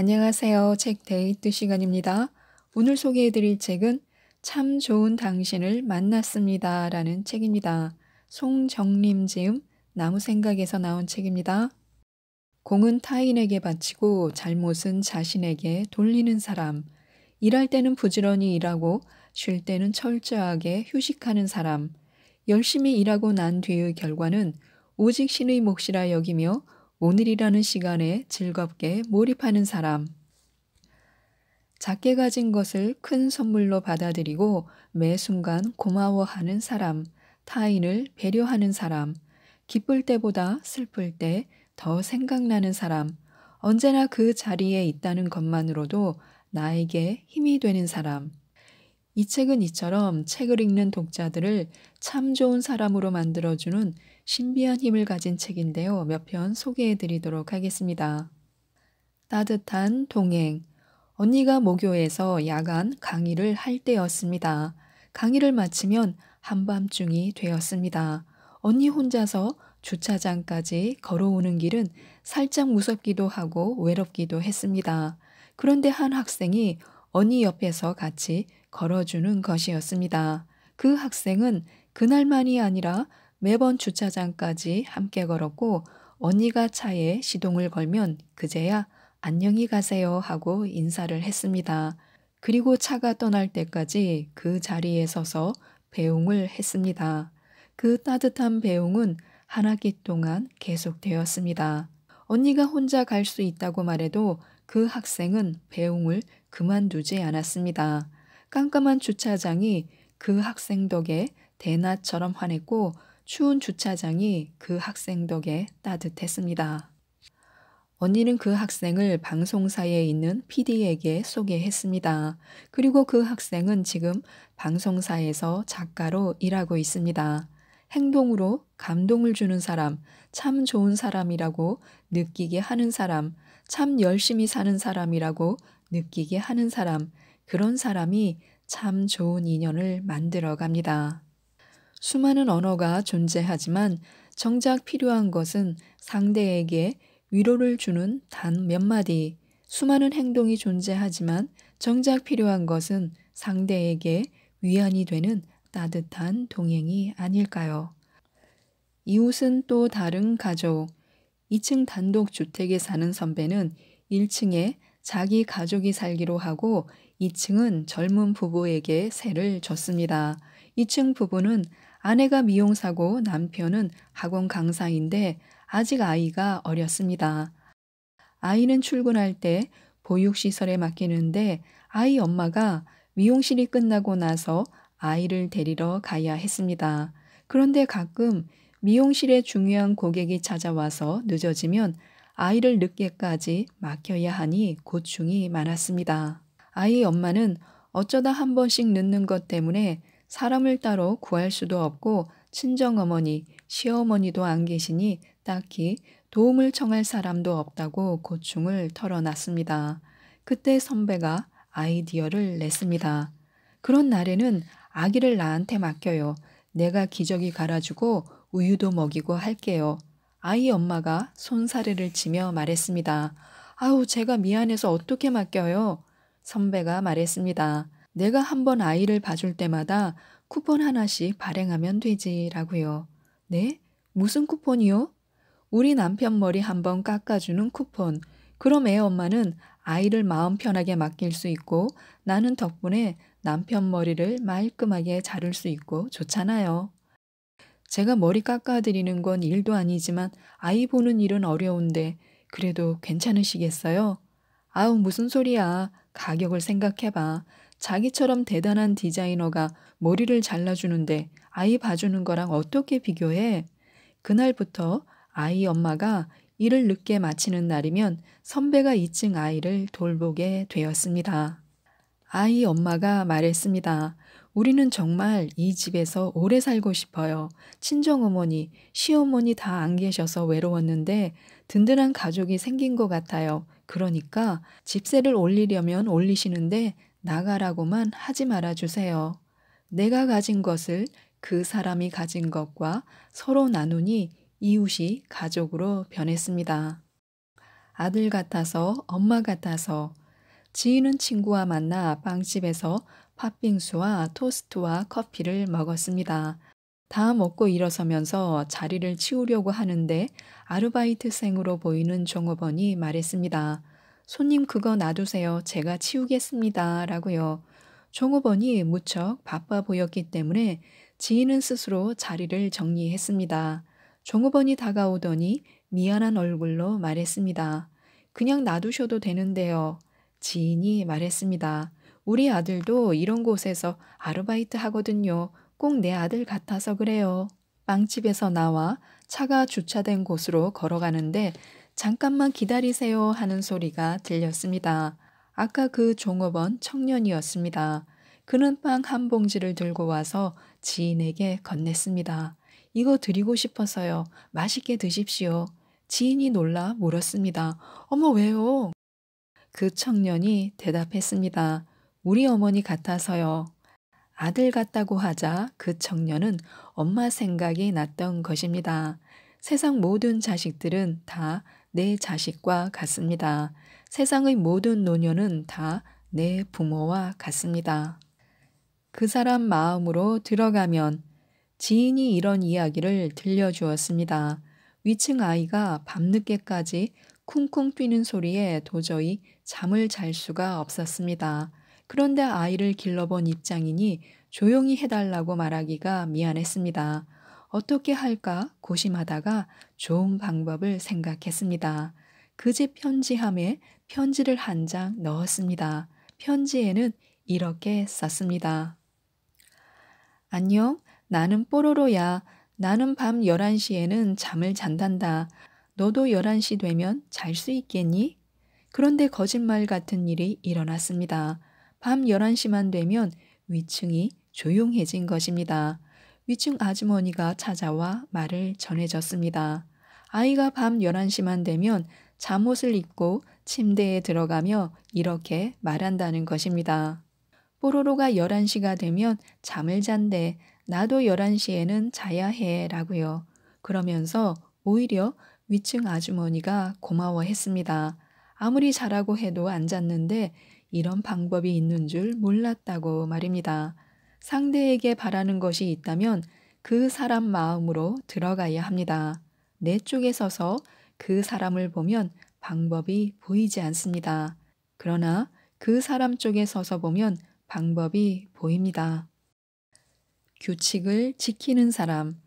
안녕하세요. 책 데이트 시간입니다. 오늘 소개해드릴 책은 참 좋은 당신을 만났습니다. 라는 책입니다. 송정림 지음 나무생각에서 나온 책입니다. 공은 타인에게 바치고 잘못은 자신에게 돌리는 사람. 일할 때는 부지런히 일하고 쉴 때는 철저하게 휴식하는 사람. 열심히 일하고 난 뒤의 결과는 오직 신의 몫이라 여기며 오늘이라는 시간에 즐겁게 몰입하는 사람. 작게 가진 것을 큰 선물로 받아들이고 매 순간 고마워하는 사람, 타인을 배려하는 사람, 기쁠 때보다 슬플 때 더 생각나는 사람, 언제나 그 자리에 있다는 것만으로도 나에게 힘이 되는 사람, 이 책은 이처럼 책을 읽는 독자들을 참 좋은 사람으로 만들어주는 신비한 힘을 가진 책인데요. 몇 편 소개해 드리도록 하겠습니다. 따뜻한 동행. 언니가 모교에서 야간 강의를 할 때였습니다. 강의를 마치면 한밤중이 되었습니다. 언니 혼자서 주차장까지 걸어오는 길은 살짝 무섭기도 하고 외롭기도 했습니다. 그런데 한 학생이 언니 옆에서 같이 걸어주는 것이었습니다. 그 학생은 그날만이 아니라 매번 주차장까지 함께 걸었고 언니가 차에 시동을 걸면 그제야 안녕히 가세요 하고 인사를 했습니다. 그리고 차가 떠날 때까지 그 자리에 서서 배웅을 했습니다. 그 따뜻한 배웅은 한 학기 동안 계속되었습니다. 언니가 혼자 갈 수 있다고 말해도 그 학생은 배웅을 그만두지 않았습니다. 깜깜한 주차장이 그 학생 덕에 대낮처럼 환했고 추운 주차장이 그 학생 덕에 따뜻했습니다. 언니는 그 학생을 방송사에 있는 PD에게 소개했습니다. 그리고 그 학생은 지금 방송사에서 작가로 일하고 있습니다. 행동으로 감동을 주는 사람, 참 좋은 사람이라고 느끼게 하는 사람, 참 열심히 사는 사람이라고 느끼게 하는 사람, 그런 사람이 참 좋은 인연을 만들어 갑니다. 수많은 언어가 존재하지만 정작 필요한 것은 상대에게 위로를 주는 단 몇 마디, 수많은 행동이 존재하지만 정작 필요한 것은 상대에게 위안이 되는 따뜻한 동행이 아닐까요? 이웃은 또 다른 가족. 2층 단독 주택에 사는 선배는 1층에 자기 가족이 살기로 하고 2층은 젊은 부부에게 세를 줬습니다. 2층 부부는 아내가 미용사고 남편은 학원 강사인데 아직 아이가 어렸습니다. 아이는 출근할 때 보육시설에 맡기는데 아이 엄마가 미용실이 끝나고 나서 아이를 데리러 가야 했습니다. 그런데 가끔 미용실에 중요한 고객이 찾아와서 늦어지면 아이를 늦게까지 맡겨야 하니 고충이 많았습니다. 아이 엄마는 어쩌다 한 번씩 늦는 것 때문에 사람을 따로 구할 수도 없고 친정어머니, 시어머니도 안 계시니 딱히 도움을 청할 사람도 없다고 고충을 털어놨습니다. 그때 선배가 아이디어를 냈습니다. 그런 날에는 아기를 나한테 맡겨요. 내가 기저귀 갈아주고 우유도 먹이고 할게요. 아이 엄마가 손사래를 치며 말했습니다. 아우 제가 미안해서 어떻게 맡겨요? 선배가 말했습니다. 내가 한 번 아이를 봐줄 때마다 쿠폰 하나씩 발행하면 되지라고요. 네? 무슨 쿠폰이요? 우리 남편 머리 한 번 깎아주는 쿠폰. 그럼 애 엄마는 아이를 마음 편하게 맡길 수 있고 나는 덕분에 남편 머리를 말끔하게 자를 수 있고 좋잖아요. 제가 머리 깎아드리는 건 일도 아니지만 아이 보는 일은 어려운데 그래도 괜찮으시겠어요? 아우 무슨 소리야. 가격을 생각해봐. 자기처럼 대단한 디자이너가 머리를 잘라주는데 아이 봐주는 거랑 어떻게 비교해? 그날부터 아이 엄마가 일을 늦게 마치는 날이면 선배가 2층 아이를 돌보게 되었습니다. 아이 엄마가 말했습니다. 우리는 정말 이 집에서 오래 살고 싶어요. 친정어머니, 시어머니 다 안 계셔서 외로웠는데 든든한 가족이 생긴 것 같아요. 그러니까 집세를 올리려면 올리시는데 나가라고만 하지 말아주세요. 내가 가진 것을 그 사람이 가진 것과 서로 나누니 이웃이 가족으로 변했습니다. 아들 같아서 엄마 같아서 지인은 친구와 만나 빵집에서 팥빙수와 토스트와 커피를 먹었습니다. 다 먹고 일어서면서 자리를 치우려고 하는데 아르바이트생으로 보이는 종업원이 말했습니다. 손님 그거 놔두세요. 제가 치우겠습니다. 라고요. 종업원이 무척 바빠 보였기 때문에 지인은 스스로 자리를 정리했습니다. 종업원이 다가오더니 미안한 얼굴로 말했습니다. 그냥 놔두셔도 되는데요. 지인이 말했습니다. 우리 아들도 이런 곳에서 아르바이트 하거든요. 꼭 내 아들 같아서 그래요. 빵집에서 나와 차가 주차된 곳으로 걸어가는데 잠깐만 기다리세요 하는 소리가 들렸습니다. 아까 그 종업원 청년이었습니다. 그는 빵 한 봉지를 들고 와서 지인에게 건넸습니다. 이거 드리고 싶어서요. 맛있게 드십시오. 지인이 놀라 물었습니다. 어머 왜요? 그 청년이 대답했습니다. 우리 어머니 같아서요. 아들 같다고 하자 그 청년은 엄마 생각이 났던 것입니다. 세상 모든 자식들은 다 내 자식과 같습니다. 세상의 모든 노녀는 다내 부모와 같습니다. 그 사람 마음으로 들어가면 지인이 이런 이야기를 들려주었습니다. 위층 아이가 밤늦게까지 쿵쿵 뛰는 소리에 도저히 잠을 잘 수가 없었습니다. 그런데 아이를 길러본 입장이니 조용히 해달라고 말하기가 미안했습니다. 어떻게 할까 고심하다가 좋은 방법을 생각했습니다. 그 집 편지함에 편지를 한 장 넣었습니다. 편지에는 이렇게 썼습니다. 안녕, 나는 뽀로로야. 나는 밤 11시에는 잠을 잔단다. 너도 11시 되면 잘 수 있겠니? 그런데 거짓말 같은 일이 일어났습니다. 밤 11시만 되면 위층이 조용해진 것입니다. 위층 아주머니가 찾아와 말을 전해줬습니다. 아이가 밤 11시만 되면 잠옷을 입고 침대에 들어가며 이렇게 말한다는 것입니다. 뽀로로가 11시가 되면 잠을 잔대, 나도 11시에는 자야 해 라고요. 그러면서 오히려 위층 아주머니가 고마워했습니다. 아무리 잘하고 해도 안 잤는데 이런 방법이 있는 줄 몰랐다고 말입니다. 상대에게 바라는 것이 있다면 그 사람 마음으로 들어가야 합니다. 내 쪽에 서서 그 사람을 보면 방법이 보이지 않습니다. 그러나 그 사람 쪽에 서서 보면 방법이 보입니다. 규칙을 지키는 사람,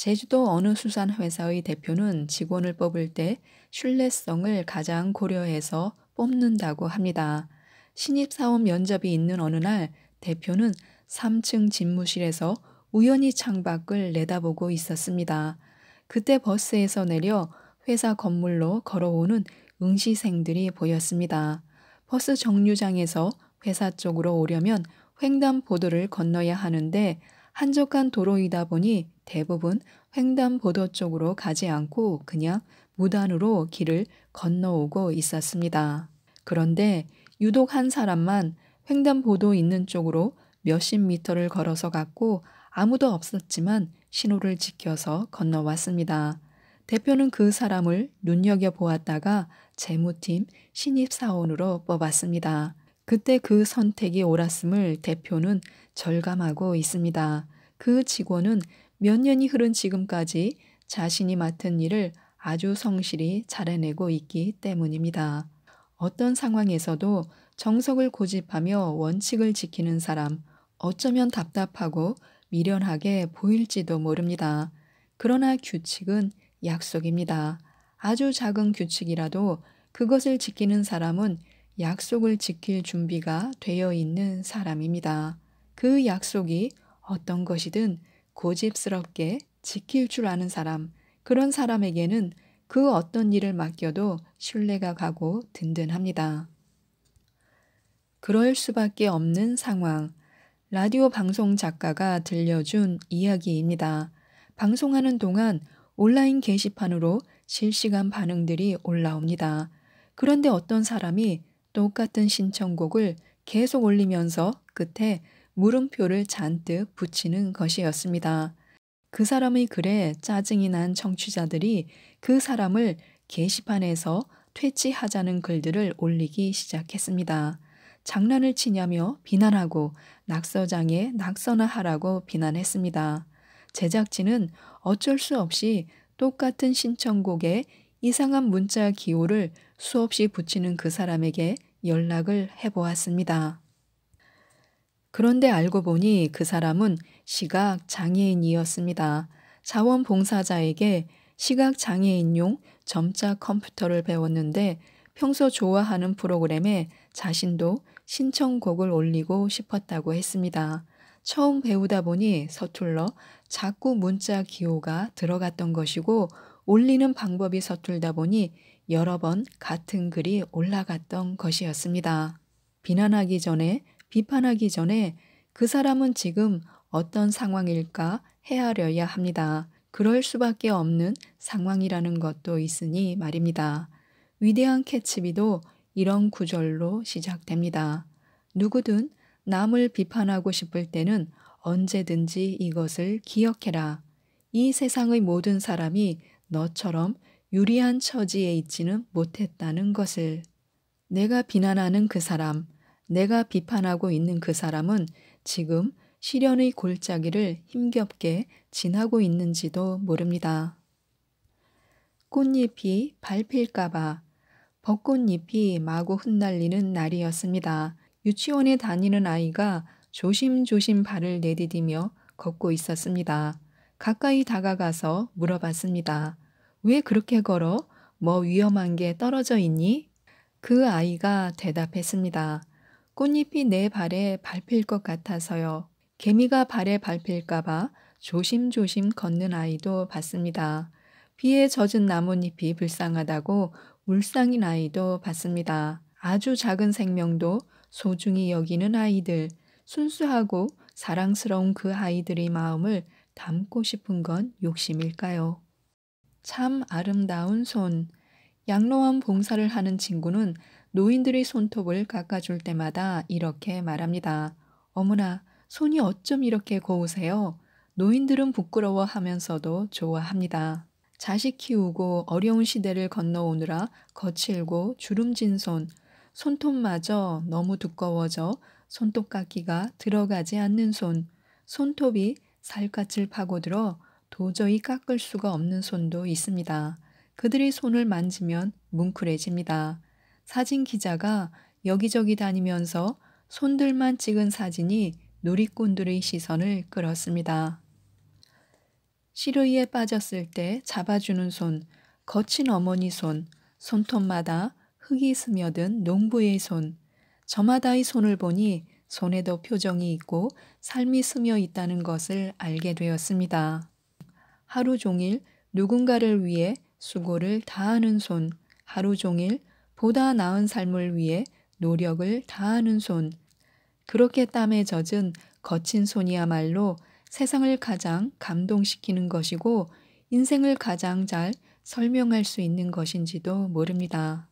제주도 어느 수산회사의 대표는 직원을 뽑을 때 신뢰성을 가장 고려해서 뽑는다고 합니다. 신입사원 면접이 있는 어느 날 대표는 3층 집무실에서 우연히 창밖을 내다보고 있었습니다. 그때 버스에서 내려 회사 건물로 걸어오는 응시생들이 보였습니다. 버스 정류장에서 회사 쪽으로 오려면 횡단보도를 건너야 하는데 한적한 도로이다 보니 대부분 횡단보도 쪽으로 가지 않고 그냥 무단으로 길을 건너오고 있었습니다. 그런데 유독 한 사람만 횡단보도 있는 쪽으로 몇십 미터를 걸어서 갔고 아무도 없었지만 신호를 지켜서 건너왔습니다. 대표는 그 사람을 눈여겨보았다가 재무팀 신입사원으로 뽑았습니다. 그때 그 선택이 옳았음을 대표는 절감하고 있습니다. 그 직원은 몇 년이 흐른 지금까지 자신이 맡은 일을 아주 성실히 잘해내고 있기 때문입니다. 어떤 상황에서도 정석을 고집하며 원칙을 지키는 사람, 어쩌면 답답하고 미련하게 보일지도 모릅니다. 그러나 규칙은 약속입니다. 아주 작은 규칙이라도 그것을 지키는 사람은 약속을 지킬 준비가 되어 있는 사람입니다. 그 약속이 어떤 것이든 고집스럽게 지킬 줄 아는 사람, 그런 사람에게는 그 어떤 일을 맡겨도 신뢰가 가고 든든합니다. 그럴 수밖에 없는 상황. 라디오 방송 작가가 들려준 이야기입니다. 방송하는 동안 온라인 게시판으로 실시간 반응들이 올라옵니다. 그런데 어떤 사람이 똑같은 신청곡을 계속 올리면서 끝에 물음표를 잔뜩 붙이는 것이었습니다. 그 사람의 글에 짜증이 난 청취자들이 그 사람을 게시판에서 퇴치하자는 글들을 올리기 시작했습니다. 장난을 치냐며 비난하고 낙서장에 낙서나 하라고 비난했습니다. 제작진은 어쩔 수 없이 똑같은 신청곡에 이상한 문자 기호를 수없이 붙이는 그 사람에게 연락을 해보았습니다. 그런데 알고 보니 그 사람은 시각장애인이었습니다. 자원봉사자에게 시각장애인용 점자 컴퓨터를 배웠는데 평소 좋아하는 프로그램에 자신도 신청곡을 올리고 싶었다고 했습니다. 처음 배우다 보니 서툴러 자꾸 문자 기호가 들어갔던 것이고 올리는 방법이 서툴다 보니 여러 번 같은 글이 올라갔던 것이었습니다. 비난하기 전에, 비판하기 전에 그 사람은 지금 어떤 상황일까 헤아려야 합니다. 그럴 수밖에 없는 상황이라는 것도 있으니 말입니다. 위대한 캐치비도 이런 구절로 시작됩니다. 누구든 남을 비판하고 싶을 때는 언제든지 이것을 기억해라. 이 세상의 모든 사람이 너처럼 유리한 처지에 있지는 못했다는 것을. 내가 비난하는 그 사람, 내가 비판하고 있는 그 사람은 지금 시련의 골짜기를 힘겹게 지나고 있는지도 모릅니다. 꽃잎이 밟힐까봐 벚꽃잎이 마구 흩날리는 날이었습니다. 유치원에 다니는 아이가 조심조심 발을 내디디며 걷고 있었습니다. 가까이 다가가서 물어봤습니다. 왜 그렇게 걸어? 뭐 위험한 게 떨어져 있니? 그 아이가 대답했습니다. 꽃잎이 내 발에 밟힐 것 같아서요. 개미가 발에 밟힐까봐 조심조심 걷는 아이도 봤습니다. 비에 젖은 나뭇잎이 불쌍하다고 울상인 아이도 봤습니다. 아주 작은 생명도 소중히 여기는 아이들, 순수하고 사랑스러운 그 아이들의 마음을 담고 싶은 건 욕심일까요? 참 아름다운 손. 양로원 봉사를 하는 친구는 노인들의 손톱을 깎아줄 때마다 이렇게 말합니다. 어머나, 손이 어쩜 이렇게 고우세요? 노인들은 부끄러워 하면서도 좋아합니다. 자식 키우고 어려운 시대를 건너오느라 거칠고 주름진 손, 손톱마저 너무 두꺼워져 손톱깎이가 들어가지 않는 손, 손톱이 살갗을 파고들어 도저히 깎을 수가 없는 손도 있습니다. 그들의 손을 만지면 뭉클해집니다. 사진 기자가 여기저기 다니면서 손들만 찍은 사진이 누리꾼들의 시선을 끌었습니다. 시르이에 빠졌을 때 잡아주는 손, 거친 어머니 손, 손톱마다 흙이 스며든 농부의 손, 저마다의 손을 보니 손에도 표정이 있고 삶이 스며 있다는 것을 알게 되었습니다. 하루 종일 누군가를 위해 수고를 다하는 손, 하루 종일 보다 나은 삶을 위해 노력을 다하는 손, 그렇게 땀에 젖은 거친 손이야말로 세상을 가장 감동시키는 것이고 인생을 가장 잘 설명할 수 있는 것인지도 모릅니다.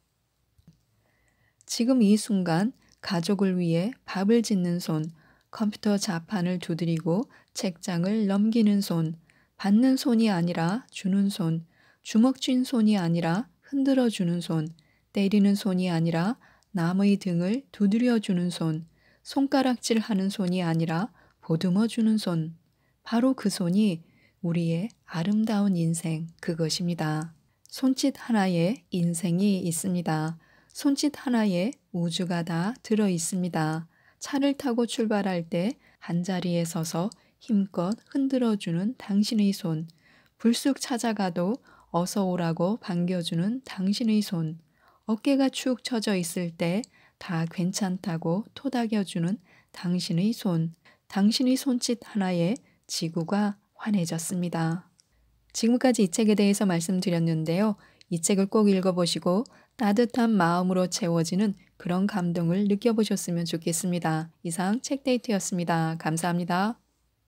지금 이 순간 가족을 위해 밥을 짓는 손, 컴퓨터 자판을 두드리고 책장을 넘기는 손, 받는 손이 아니라 주는 손, 주먹 쥔 손이 아니라 흔들어 주는 손, 때리는 손이 아니라 남의 등을 두드려 주는 손, 손가락질 하는 손이 아니라 보듬어 주는 손, 바로 그 손이 우리의 아름다운 인생 그것입니다. 손짓 하나에 인생이 있습니다. 손짓 하나에 우주가 다 들어 있습니다. 차를 타고 출발할 때 한 자리에 서서 힘껏 흔들어주는 당신의 손, 불쑥 찾아가도 어서 오라고 반겨주는 당신의 손, 어깨가 축 처져 있을 때 다 괜찮다고 토닥여주는 당신의 손, 당신의 손짓 하나에 지구가 환해졌습니다. 지금까지 이 책에 대해서 말씀드렸는데요. 이 책을 꼭 읽어보시고 따뜻한 마음으로 채워지는 그런 감동을 느껴보셨으면 좋겠습니다. 이상 책데이트였습니다. 감사합니다.